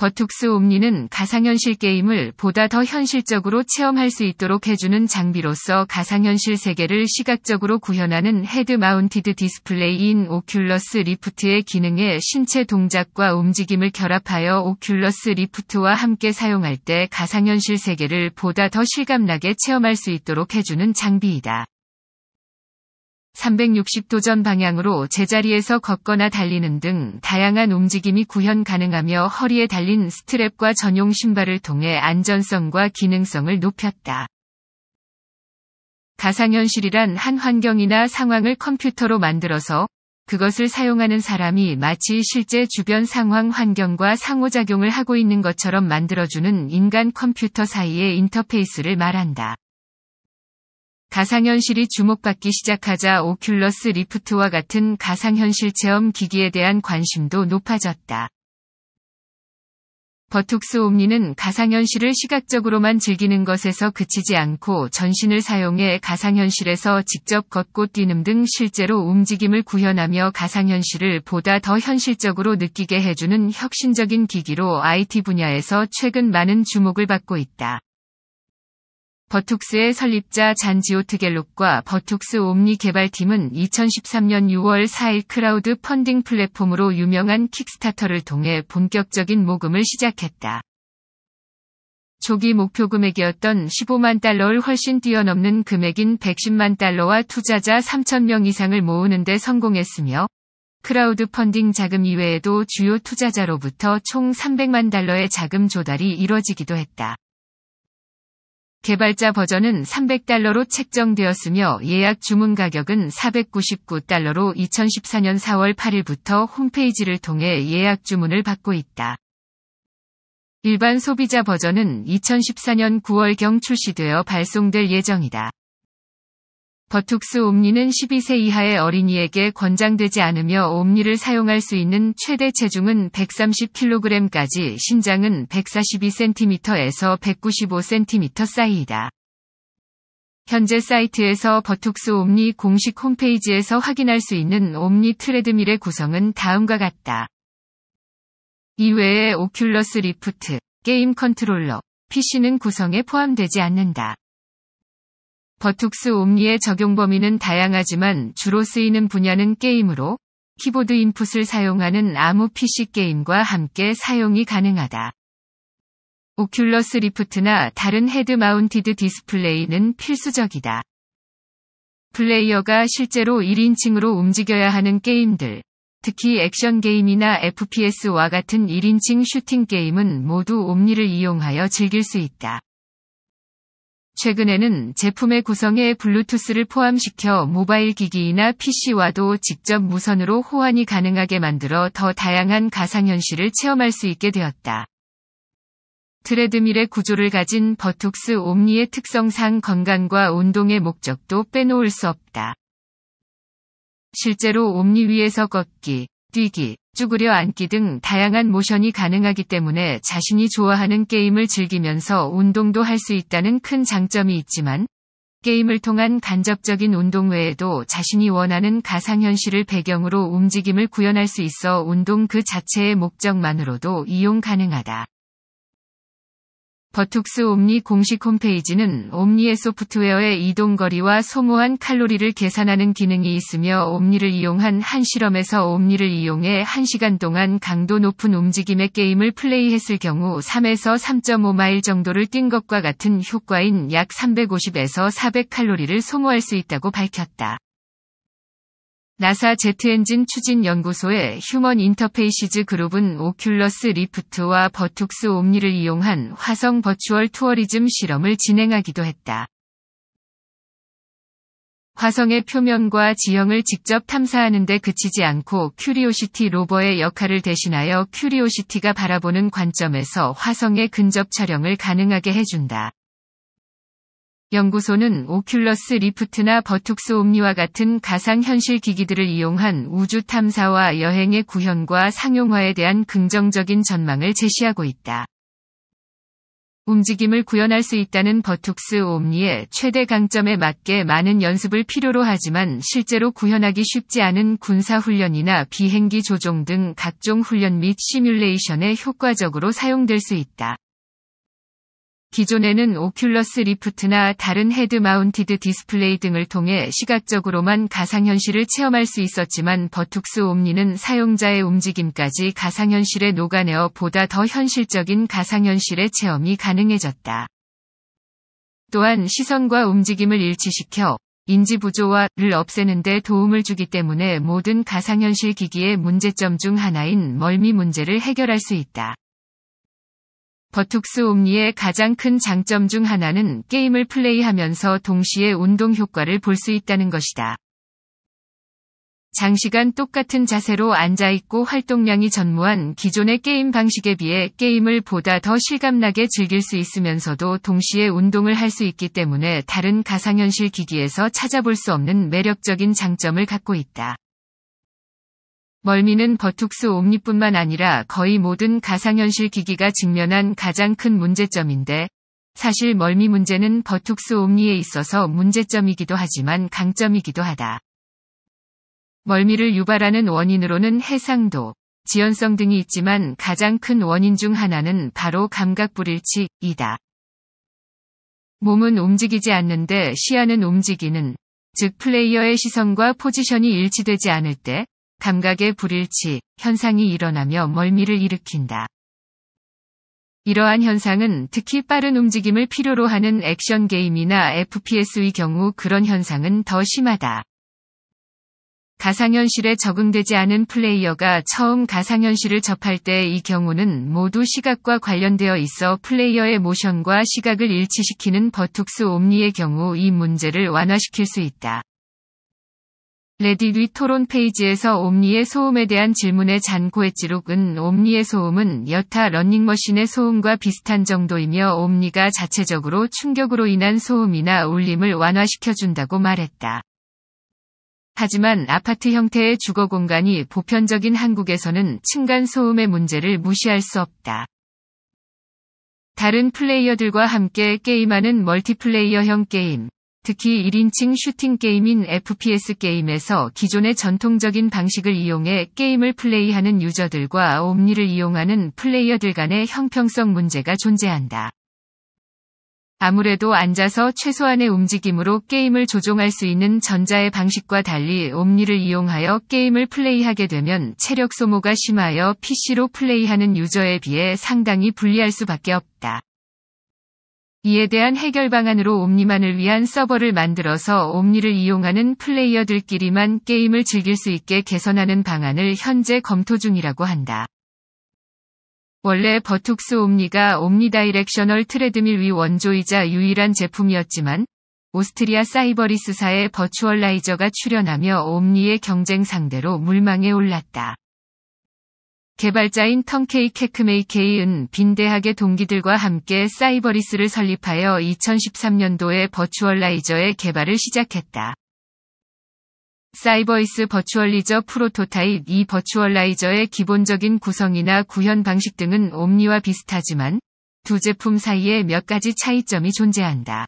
버툭스 옴니는 가상현실 게임을 보다 더 현실적으로 체험할 수 있도록 해주는 장비로서 가상현실 세계를 시각적으로 구현하는 헤드 마운티드 디스플레이인 오큘러스 리프트의 기능에 신체 동작과 움직임을 결합하여 오큘러스 리프트와 함께 사용할 때 가상현실 세계를 보다 더 실감나게 체험할 수 있도록 해주는 장비이다. 360도 전 방향으로 제자리에서 걷거나 달리는 등 다양한 움직임이 구현 가능하며 허리에 달린 스트랩과 전용 신발을 통해 안전성과 기능성을 높였다. 가상현실이란 한 환경이나 상황을 컴퓨터로 만들어서 그것을 사용하는 사람이 마치 실제 주변 상황 환경과 상호작용을 하고 있는 것처럼 만들어주는 인간 컴퓨터 사이의 인터페이스를 말한다. 가상현실이 주목받기 시작하자 오큘러스 리프트와 같은 가상현실 체험 기기에 대한 관심도 높아졌다. 버툭스 옴니는 가상현실을 시각적으로만 즐기는 것에서 그치지 않고 전신을 사용해 가상현실에서 직접 걷고 뛰는 등 실제로 움직임을 구현하며 가상현실을 보다 더 현실적으로 느끼게 해주는 혁신적인 기기로 IT 분야에서 최근 많은 주목을 받고 있다. 버툭스의 설립자 잔지오트 갤록과 버툭스 옴니 개발팀은 2013년 6월 4일 크라우드 펀딩 플랫폼으로 유명한 킥스타터를 통해 본격적인 모금을 시작했다. 조기 목표 금액이었던 15만 달러를 훨씬 뛰어넘는 금액인 110만 달러와 투자자 3,000명 이상을 모으는 데 성공했으며 크라우드 펀딩 자금 이외에도 주요 투자자로부터 총 300만 달러의 자금 조달이 이뤄지기도 했다. 개발자 버전은 300달러로 책정되었으며 예약 주문 가격은 499달러로 2014년 4월 8일부터 홈페이지를 통해 예약 주문을 받고 있다. 일반 소비자 버전은 2014년 9월경 출시되어 발송될 예정이다. 버툭스 옴니는 12세 이하의 어린이에게 권장되지 않으며 옴니를 사용할 수 있는 최대 체중은 130kg까지 신장은 142cm에서 195cm 사이이다. 현재 사이트에서 버툭스 옴니 공식 홈페이지에서 확인할 수 있는 옴니 트레드밀의 구성은 다음과 같다. 이외에 오큘러스 리프트, 게임 컨트롤러, PC는 구성에 포함되지 않는다. 버툭스 옴니의 적용 범위는 다양하지만 주로 쓰이는 분야는 게임으로 키보드 인풋을 사용하는 아무 PC 게임과 함께 사용이 가능하다. 오큘러스 리프트나 다른 헤드 마운티드 디스플레이는 필수적이다. 플레이어가 실제로 1인칭으로 움직여야 하는 게임들, 특히 액션 게임이나 FPS와 같은 1인칭 슈팅 게임은 모두 옴니를 이용하여 즐길 수 있다. 최근에는 제품의 구성에 블루투스를 포함시켜 모바일 기기이나 PC와도 직접 무선으로 호환이 가능하게 만들어 더 다양한 가상현실을 체험할 수 있게 되었다. 트레드밀의 구조를 가진 버톡스 옴니의 특성상 건강과 운동의 목적도 빼놓을 수 없다. 실제로 옴니 위에서 걷기, 뛰기, 쭈그려 앉기 등 다양한 모션이 가능하기 때문에 자신이 좋아하는 게임을 즐기면서 운동도 할 수 있다는 큰 장점이 있지만 게임을 통한 간접적인 운동 외에도 자신이 원하는 가상현실을 배경으로 움직임을 구현할 수 있어 운동 그 자체의 목적만으로도 이용 가능하다. 버툭스 옴니 공식 홈페이지는 옴니의 소프트웨어의 이동거리와 소모한 칼로리를 계산하는 기능이 있으며 옴니를 이용한 한 실험에서 옴니를 이용해 1시간 동안 강도 높은 움직임의 게임을 플레이했을 경우 3에서 3.5마일 정도를 뛴 것과 같은 효과인 약 350에서 400칼로리를 소모할 수 있다고 밝혔다. 나사 제트엔진 추진 연구소의 휴먼 인터페이시즈 그룹은 오큘러스 리프트와 버툭스 옴니를 이용한 화성 버추얼 투어리즘 실험을 진행하기도 했다. 화성의 표면과 지형을 직접 탐사하는 데 그치지 않고 큐리오시티 로버의 역할을 대신하여 큐리오시티가 바라보는 관점에서 화성의 근접 촬영을 가능하게 해준다. 연구소는 오큘러스 리프트나 버툭스 옴니와 같은 가상현실 기기들을 이용한 우주 탐사와 여행의 구현과 상용화에 대한 긍정적인 전망을 제시하고 있다. 움직임을 구현할 수 있다는 버툭스 옴니의 최대 강점에 맞게 많은 연습을 필요로 하지만 실제로 구현하기 쉽지 않은 군사훈련이나 비행기 조종 등 각종 훈련 및 시뮬레이션에 효과적으로 사용될 수 있다. 기존에는 오큘러스 리프트나 다른 헤드 마운티드 디스플레이 등을 통해 시각적으로만 가상현실을 체험할 수 있었지만 버툭스 옴니는 사용자의 움직임까지 가상현실에 녹아내어 보다 더 현실적인 가상현실의 체험이 가능해졌다. 또한 시선과 움직임을 일치시켜 인지 부조화를 없애는 데 도움을 주기 때문에 모든 가상현실 기기의 문제점 중 하나인 멀미 문제를 해결할 수 있다. 버툭스 옴니의 가장 큰 장점 중 하나는 게임을 플레이하면서 동시에 운동 효과를 볼 수 있다는 것이다. 장시간 똑같은 자세로 앉아있고 활동량이 전무한 기존의 게임 방식에 비해 게임을 보다 더 실감나게 즐길 수 있으면서도 동시에 운동을 할 수 있기 때문에 다른 가상현실 기기에서 찾아볼 수 없는 매력적인 장점을 갖고 있다. 멀미는 버툭스 옴니뿐만 아니라 거의 모든 가상현실 기기가 직면한 가장 큰 문제점인데 사실 멀미 문제는 버툭스 옴니에 있어서 문제점이기도 하지만 강점이기도 하다. 멀미를 유발하는 원인으로는 해상도, 지연성 등이 있지만 가장 큰 원인 중 하나는 바로 감각불일치이다. 몸은 움직이지 않는데 시야는 움직이는, 즉 플레이어의 시선과 포지션이 일치되지 않을 때 감각의 불일치 현상이 일어나며 멀미를 일으킨다. 이러한 현상은 특히 빠른 움직임을 필요로 하는 액션 게임이나 FPS의 경우 그런 현상은 더 심하다. 가상현실에 적응되지 않은 플레이어가 처음 가상현실을 접할 때 이 경우는 모두 시각과 관련되어 있어 플레이어의 모션과 시각을 일치시키는 버툭스 옴니의 경우 이 문제를 완화시킬 수 있다. 레디윗 토론 페이지에서 옴니의 소음에 대한 질문에잔고에지록은 옴니의 소음은 여타 러닝머신의 소음과 비슷한 정도이며 옴니가 자체적으로 충격으로 인한 소음이나 울림을 완화시켜준다고 말했다. 하지만 아파트 형태의 주거 공간이 보편적인 한국에서는 층간 소음의 문제를 무시할 수 없다. 다른 플레이어들과 함께 게임하는 멀티플레이어형 게임, 특히 1인칭 슈팅 게임인 FPS 게임에서 기존의 전통적인 방식을 이용해 게임을 플레이하는 유저들과 옴니를 이용하는 플레이어들 간의 형평성 문제가 존재한다. 아무래도 앉아서 최소한의 움직임으로 게임을 조종할 수 있는 전자의 방식과 달리 옴니를 이용하여 게임을 플레이하게 되면 체력 소모가 심하여 PC로 플레이하는 유저에 비해 상당히 불리할 수밖에 없다. 이에 대한 해결 방안으로 옴니만을 위한 서버를 만들어서 옴니를 이용하는 플레이어들끼리만 게임을 즐길 수 있게 개선하는 방안을 현재 검토 중이라고 한다. 원래 버툭스 옴니가 옴니 다이렉셔널 트레드밀 위 원조이자 유일한 제품이었지만 오스트리아 사이버리스사의 버추얼라이저가 출연하며 옴니의 경쟁 상대로 물망에 올랐다. 개발자인 턴케이 케크메이 케이은 빈대학의 동기들과 함께 사이버리스를 설립하여 2013년도에 버추얼라이저의 개발을 시작했다. 사이버이스 버추얼리저 프로토타입 이 버추얼라이저의 기본적인 구성이나 구현 방식 등은 옴니와 비슷하지만 두 제품 사이에 몇 가지 차이점이 존재한다.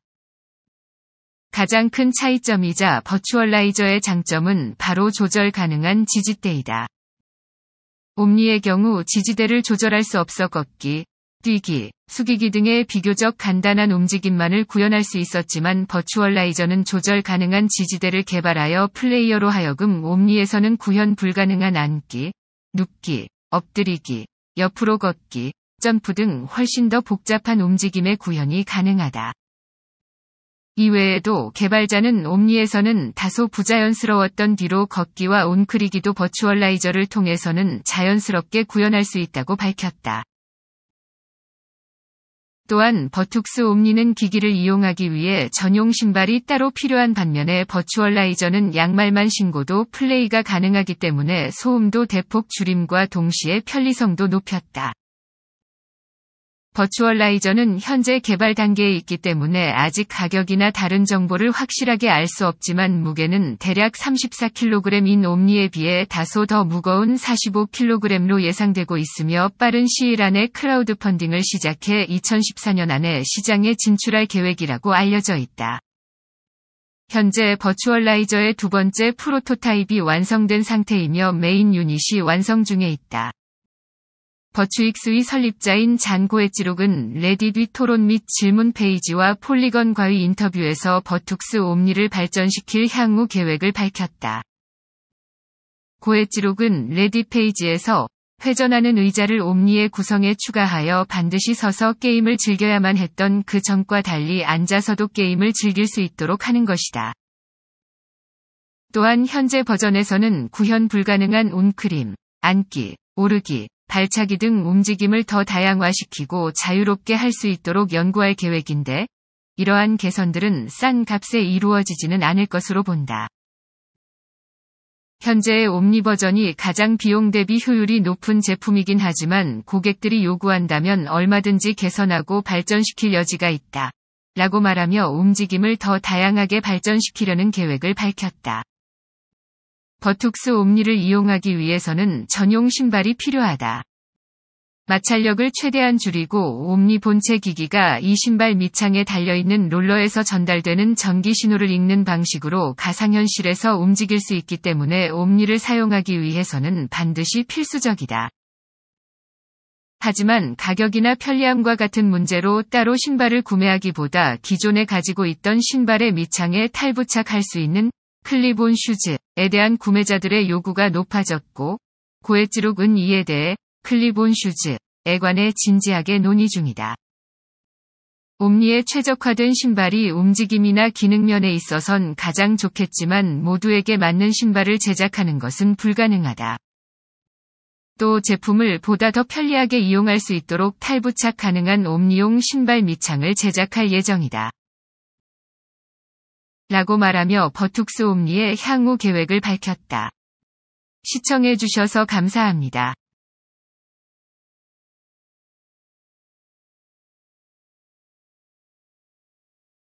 가장 큰 차이점이자 버추얼라이저의 장점은 바로 조절 가능한 지지대이다. 옴니의 경우 지지대를 조절할 수 없어 걷기, 뛰기, 숙이기 등의 비교적 간단한 움직임만을 구현할 수 있었지만 버추얼라이저는 조절 가능한 지지대를 개발하여 플레이어로 하여금 옴니에서는 구현 불가능한 앉기, 눕기, 엎드리기, 옆으로 걷기, 점프 등 훨씬 더 복잡한 움직임의 구현이 가능하다. 이외에도 개발자는 옴니에서는 다소 부자연스러웠던 뒤로 걷기와 온크리기도 버추얼라이저를 통해서는 자연스럽게 구현할 수 있다고 밝혔다. 또한 버툭스 옴니는 기기를 이용하기 위해 전용 신발이 따로 필요한 반면에 버추얼라이저는 양말만 신고도 플레이가 가능하기 때문에 소음도 대폭 줄임과 동시에 편리성도 높였다. 버추얼라이저는 현재 개발 단계에 있기 때문에 아직 가격이나 다른 정보를 확실하게 알 수 없지만 무게는 대략 34kg인 옴니에 비해 다소 더 무거운 45kg로 예상되고 있으며 빠른 시일 안에 클라우드 펀딩을 시작해 2014년 안에 시장에 진출할 계획이라고 알려져 있다. 현재 버추얼라이저의 두 번째 프로토타입이 완성된 상태이며 메인 유닛이 완성 중에 있다. 버추익스의 설립자인 잔고 엣지록은 레딧위 토론 및 질문 페이지와 폴리건과의 인터뷰에서 버툭스 옴니를 발전시킬 향후 계획을 밝혔다. 고엣지록은 레딧 페이지에서 회전하는 의자를 옴니의 구성에 추가하여 반드시 서서 게임을 즐겨야만 했던 그 전과 달리 앉아서도 게임을 즐길 수 있도록 하는 것이다. 또한 현재 버전에서는 구현 불가능한 온크림, 앉기, 오르기, 발차기 등 움직임을 더 다양화시키고 자유롭게 할 수 있도록 연구할 계획인데 이러한 개선들은 싼 값에 이루어지지는 않을 것으로 본다. 현재의 옴니 버전이 가장 비용 대비 효율이 높은 제품이긴 하지만 고객들이 요구한다면 얼마든지 개선하고 발전시킬 여지가 있다. 라고 말하며 움직임을 더 다양하게 발전시키려는 계획을 밝혔다. 버툭스 옴니를 이용하기 위해서는 전용 신발이 필요하다. 마찰력을 최대한 줄이고 옴니 본체 기기가 이 신발 밑창에 달려있는 롤러에서 전달되는 전기 신호를 읽는 방식으로 가상현실에서 움직일 수 있기 때문에 옴니를 사용하기 위해서는 반드시 필수적이다. 하지만 가격이나 편리함과 같은 문제로 따로 신발을 구매하기보다 기존에 가지고 있던 신발의 밑창에 탈부착할 수 있는 클리본 슈즈에 대한 구매자들의 요구가 높아졌고 고액지록은 이에 대해 클리본 슈즈에 관해 진지하게 논의 중이다. 옴니에 최적화된 신발이 움직임이나 기능면에 있어선 가장 좋겠지만 모두에게 맞는 신발을 제작하는 것은 불가능하다. 또 제품을 보다 더 편리하게 이용할 수 있도록 탈부착 가능한 옴니용 신발 밑창을 제작할 예정이다. 라고 말하며 버툭스 옴니의 향후 계획을 밝혔다. 시청해주셔서 감사합니다.